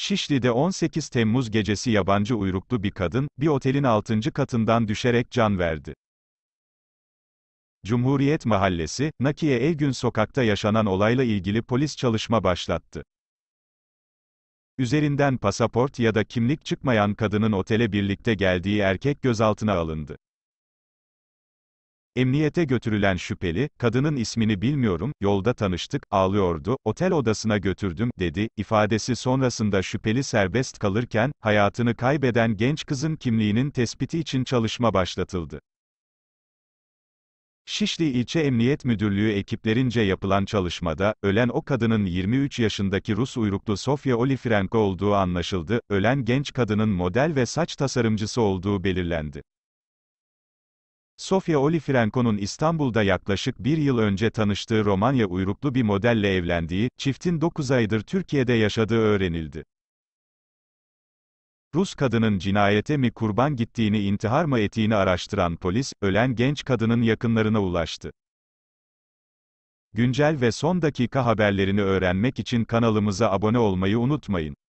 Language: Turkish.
Şişli'de 18 Temmuz gecesi yabancı uyruklu bir kadın, bir otelin 6. katından düşerek can verdi. Cumhuriyet Mahallesi, Nakiye Elgün sokakta yaşanan olayla ilgili polis çalışma başlattı. Üzerinden pasaport ya da kimlik çıkmayan kadının otele birlikte geldiği erkek gözaltına alındı. Emniyete götürülen şüpheli, kadının ismini bilmiyorum, yolda tanıştık, ağlıyordu, otel odasına götürdüm, dedi, ifadesi sonrasında şüpheli serbest kalırken, hayatını kaybeden genç kızın kimliğinin tespiti için çalışma başlatıldı. Şişli İlçe Emniyet Müdürlüğü ekiplerince yapılan çalışmada, ölen o kadının 23 yaşındaki Rus uyruklu Sofya Olifrenko olduğu anlaşıldı, ölen genç kadının model ve saç tasarımcısı olduğu belirlendi. Sofia Olifrenko'nun İstanbul'da yaklaşık bir yıl önce tanıştığı Romanya uyruklu bir modelle evlendiği, çiftin 9 aydır Türkiye'de yaşadığı öğrenildi. Rus kadının cinayete mi kurban gittiğini intihar mı ettiğini araştıran polis, ölen genç kadının yakınlarına ulaştı. Güncel ve son dakika haberlerini öğrenmek için kanalımıza abone olmayı unutmayın.